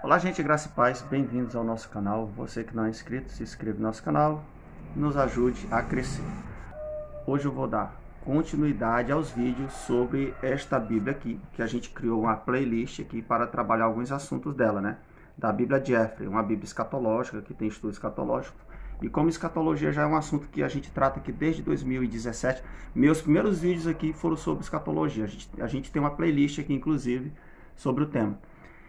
Olá, gente, graça e paz, bem-vindos ao nosso canal. Você que não é inscrito, se inscreva no nosso canal, nos ajude a crescer. Hoje eu vou dar continuidade aos vídeos sobre esta Bíblia aqui, que a gente criou uma playlist aqui para trabalhar alguns assuntos dela, né? Da Bíblia Jeffrey, uma Bíblia escatológica, que tem estudo escatológico. E como escatologia já é um assunto que a gente trata aqui desde 2017, meus primeiros vídeos aqui foram sobre escatologia. A gente, a gente tem uma playlist aqui, inclusive, sobre o tema.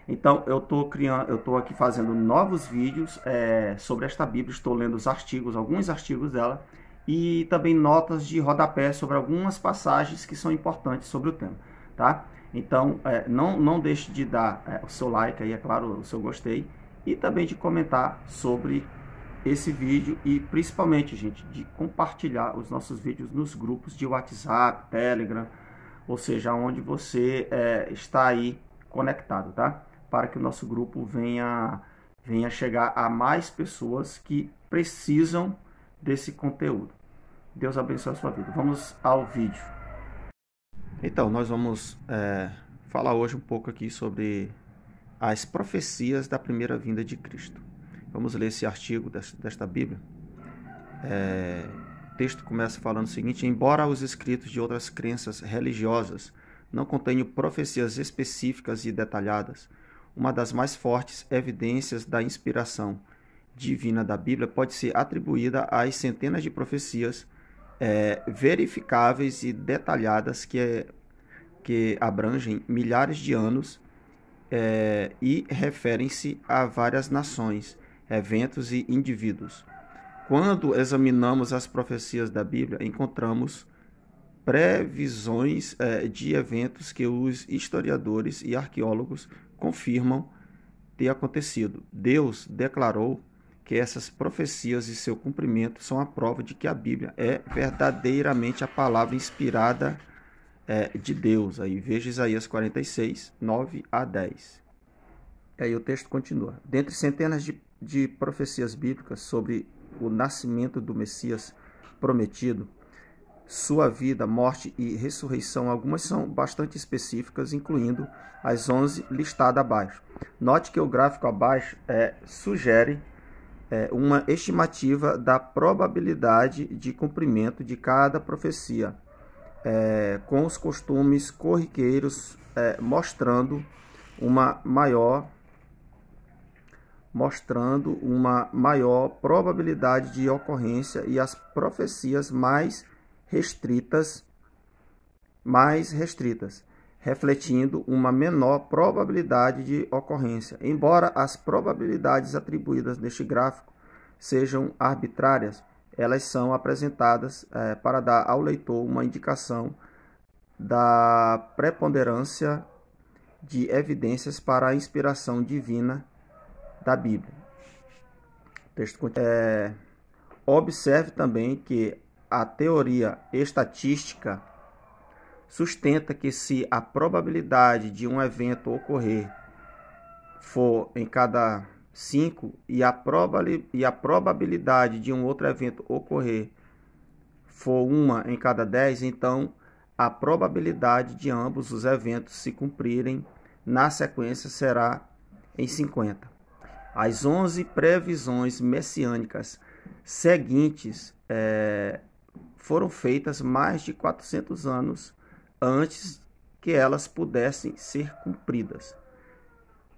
Então eu estou criando, eu tô aqui fazendo novos vídeos é, sobre esta Bíblia, estou lendo os artigos, alguns artigos dela e também notas de rodapé sobre algumas passagens que são importantes sobre o tema, tá? Então é, não não deixe de dar é, o seu like aí, é claro, o seu gostei e também de comentar sobre esse vídeo e principalmente, gente, de compartilhar os nossos vídeos nos grupos de WhatsApp, Telegram, ou seja, onde você é, está aí conectado, tá? para que o nosso grupo venha, venha chegar a mais pessoas que precisam desse conteúdo. Deus abençoe a sua vida. Vamos ao vídeo. Então, nós vamos é, falar hoje um pouco aqui sobre as profecias da primeira vinda de Cristo. Vamos ler esse artigo desta, Bíblia. É, o texto começa falando o seguinte: Embora os escritos de outras crenças religiosas não contenham profecias específicas e detalhadas, uma das mais fortes evidências da inspiração divina da Bíblia pode ser atribuída às centenas de profecias é, verificáveis e detalhadas que, é, que abrangem milhares de anos é, e referem-se a várias nações, eventos e indivíduos. Quando examinamos as profecias da Bíblia, encontramos previsões é, de eventos que os historiadores e arqueólogos confirmam ter acontecido. Deus declarou que essas profecias e seu cumprimento são a prova de que a Bíblia é verdadeiramente a palavra inspirada é, de Deus. Aí veja Isaías 46, 9 a 10. Aí o texto continua. Dentre centenas de, de profecias bíblicas sobre o nascimento do Messias prometido, sua vida, morte e ressurreição, algumas são bastante específicas, incluindo as 11 listadas abaixo. Note que o gráfico abaixo é, sugere é, uma estimativa da probabilidade de cumprimento de cada profecia, é, com os costumes corriqueiros é, mostrando uma maior mostrando uma maior probabilidade de ocorrência e as profecias mais restritas, mais restritas, refletindo uma menor probabilidade de ocorrência, embora as probabilidades atribuídas neste gráfico sejam arbitrárias, elas são apresentadas é, para dar ao leitor uma indicação da preponderância de evidências para a inspiração divina da Bíblia. O texto é, observe também que a teoria estatística sustenta que se a probabilidade de um evento ocorrer for em cada 5 e a, e a probabilidade de um outro evento ocorrer for uma em cada 10, então a probabilidade de ambos os eventos se cumprirem na sequência será em 50. As 11 previsões messiânicas seguintes é, foram feitas mais de 400 anos antes que elas pudessem ser cumpridas.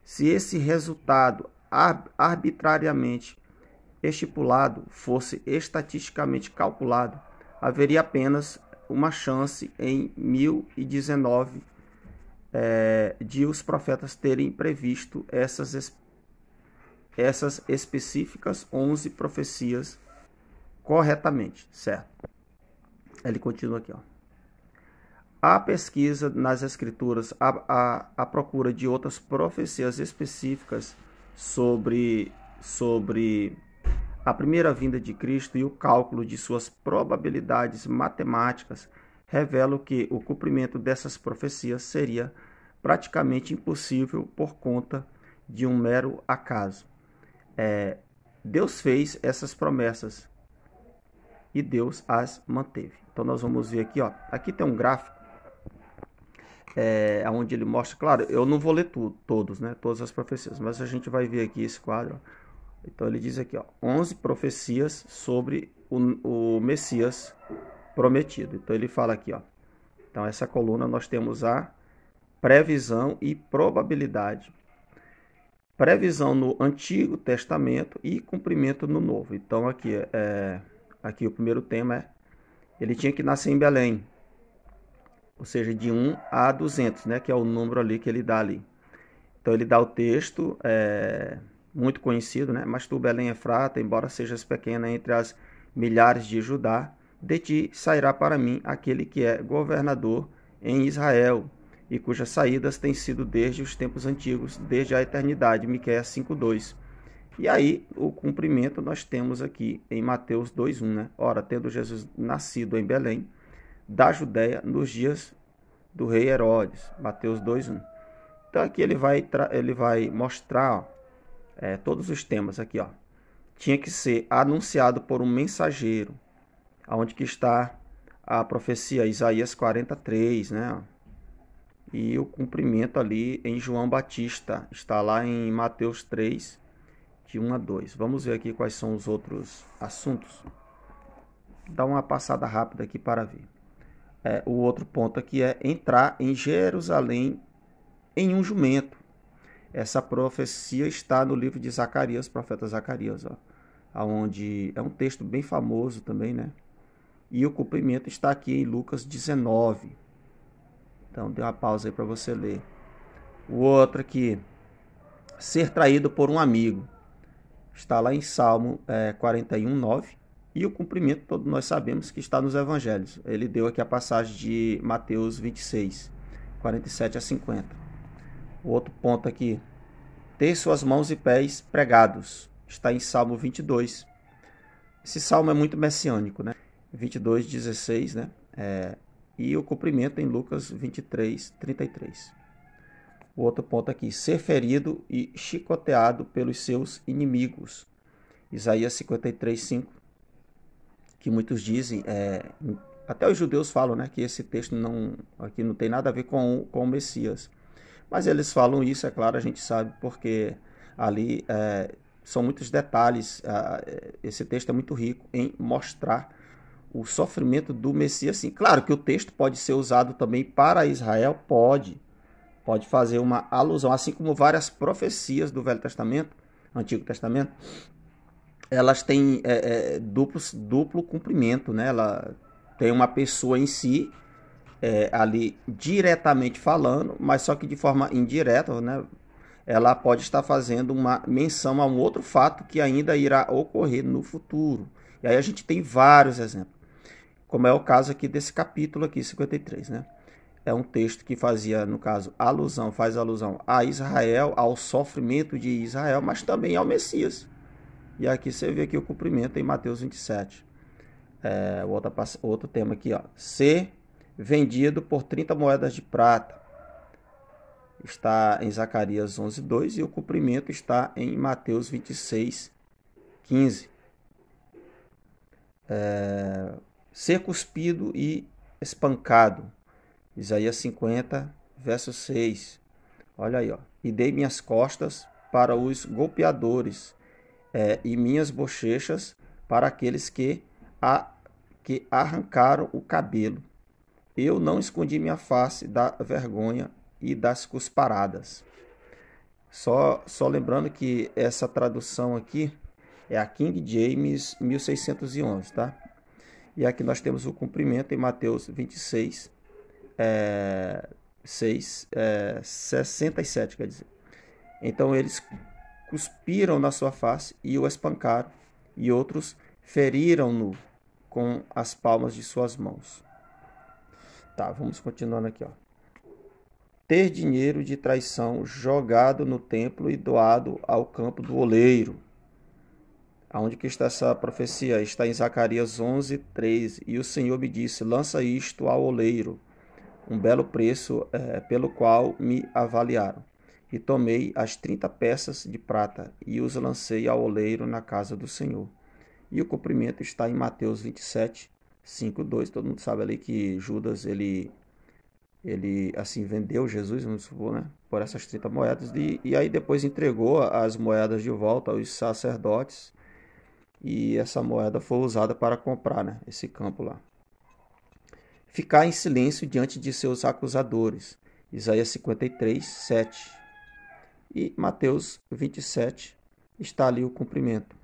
Se esse resultado arbitrariamente estipulado fosse estatisticamente calculado, haveria apenas uma chance em 1019 é, de os profetas terem previsto essas, essas específicas 11 profecias corretamente, certo? Ele continua aqui, ó. A pesquisa nas escrituras, a, a, a procura de outras profecias específicas sobre, sobre a primeira vinda de Cristo e o cálculo de suas probabilidades matemáticas revelam que o cumprimento dessas profecias seria praticamente impossível por conta de um mero acaso. É, Deus fez essas promessas e Deus as manteve. Então nós vamos ver aqui, ó. Aqui tem um gráfico é, onde ele mostra, claro, eu não vou ler tudo, todos, né? Todas as profecias, mas a gente vai ver aqui esse quadro. Ó. Então ele diz aqui, ó, 11 profecias sobre o, o Messias prometido. Então ele fala aqui, ó. Então essa coluna nós temos a previsão e probabilidade. Previsão no Antigo Testamento e cumprimento no Novo. Então aqui é, é aqui o primeiro tema é ele tinha que nascer em Belém, ou seja, de 1 a 200, né, que é o número ali que ele dá ali. Então ele dá o texto, é, muito conhecido, né? Mas tu, Belém Efrata, é embora sejas pequena entre as milhares de Judá, de ti sairá para mim aquele que é governador em Israel e cujas saídas têm sido desde os tempos antigos, desde a eternidade. Miqueias 5:2. E aí, o cumprimento nós temos aqui em Mateus 2,1, né? Ora, tendo Jesus nascido em Belém, da Judéia, nos dias do rei Herodes. Mateus 2,1. Então, aqui ele vai, ele vai mostrar ó, é, todos os temas aqui. Ó. Tinha que ser anunciado por um mensageiro, aonde que está a profecia Isaías 43, né? E o cumprimento ali em João Batista, está lá em Mateus 3, de 1 a 2. Vamos ver aqui quais são os outros assuntos. Dá uma passada rápida aqui para ver. É, o outro ponto aqui é entrar em Jerusalém em um jumento. Essa profecia está no livro de Zacarias, profeta Zacarias, ó, onde é um texto bem famoso também, né? E o cumprimento está aqui em Lucas 19. Então, dê uma pausa aí para você ler. O outro aqui, ser traído por um amigo está lá em Salmo é, 41, 9. E o cumprimento, todos nós sabemos que está nos evangelhos. Ele deu aqui a passagem de Mateus 26, 47 a 50. O outro ponto aqui, ter suas mãos e pés pregados, está em Salmo 22. Esse salmo é muito messiânico, né? 22, 16, né? É, e o cumprimento em Lucas 23, 33 o outro ponto aqui, ser ferido e chicoteado pelos seus inimigos. Isaías 53, 5, que muitos dizem, é, até os judeus falam né, que esse texto não, aqui não tem nada a ver com, com o Messias. Mas eles falam isso, é claro, a gente sabe, porque ali é, são muitos detalhes, é, esse texto é muito rico em mostrar o sofrimento do Messias. Sim, claro que o texto pode ser usado também para Israel, pode, pode fazer uma alusão, assim como várias profecias do Velho Testamento, Antigo Testamento, elas têm é, é, duplo, duplo cumprimento, né? Ela tem uma pessoa em si é, ali diretamente falando, mas só que de forma indireta, né? Ela pode estar fazendo uma menção a um outro fato que ainda irá ocorrer no futuro. E aí a gente tem vários exemplos, como é o caso aqui desse capítulo aqui, 53, né? é um texto que fazia, no caso, alusão, faz alusão a Israel, ao sofrimento de Israel, mas também ao Messias. E aqui você vê aqui o cumprimento em Mateus 27. É, outra, outro tema aqui, ó. Ser vendido por 30 moedas de prata. Está em Zacarias 11, 2 e o cumprimento está em Mateus 26, 15. É, ser cuspido e espancado Isaías 50, verso 6. Olha aí, ó. E dei minhas costas para os golpeadores, é, e minhas bochechas para aqueles que, a, que arrancaram o cabelo. Eu não escondi minha face da vergonha e das cusparadas. Só, só lembrando que essa tradução aqui é a King James 1611, tá? E aqui nós temos o cumprimento em Mateus 26, é, 6, é, 67, quer dizer. Então eles cuspiram na sua face e o espancaram, e outros feriram-no com as palmas de suas mãos. Tá, vamos continuando aqui, ó. Ter dinheiro de traição jogado no templo e doado ao campo do oleiro. Aonde que está essa profecia? Está em Zacarias 11, 13. E o Senhor me disse: Lança isto ao oleiro um belo preço é, pelo qual me avaliaram. E tomei as trinta peças de prata e os lancei ao oleiro na casa do Senhor. E o cumprimento está em Mateus 27, 5, 2. Todo mundo sabe ali que Judas, ele, ele assim, vendeu Jesus, vamos supor, né? Por essas 30 moedas. E, e aí depois entregou as moedas de volta aos sacerdotes. E essa moeda foi usada para comprar, né? Esse campo lá ficar em silêncio diante de seus acusadores. Isaías 53, 7. E Mateus 27 está ali o cumprimento.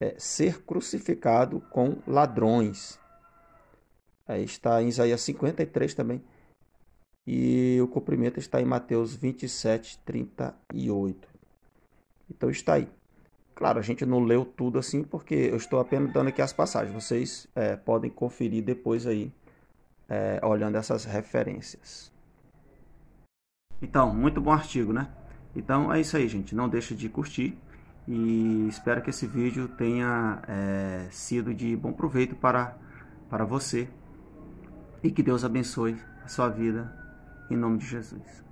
É ser crucificado com ladrões. Aí é, está em Isaías 53 também. E o cumprimento está em Mateus 27, 38. Então está aí. Claro, a gente não leu tudo assim, porque eu estou apenas dando aqui as passagens. Vocês é, podem conferir depois aí, é, olhando essas referências. Então, muito bom artigo, né? Então é isso aí, gente. Não deixe de curtir e espero que esse vídeo tenha é, sido de bom proveito para, para você e que Deus abençoe a sua vida em nome de Jesus.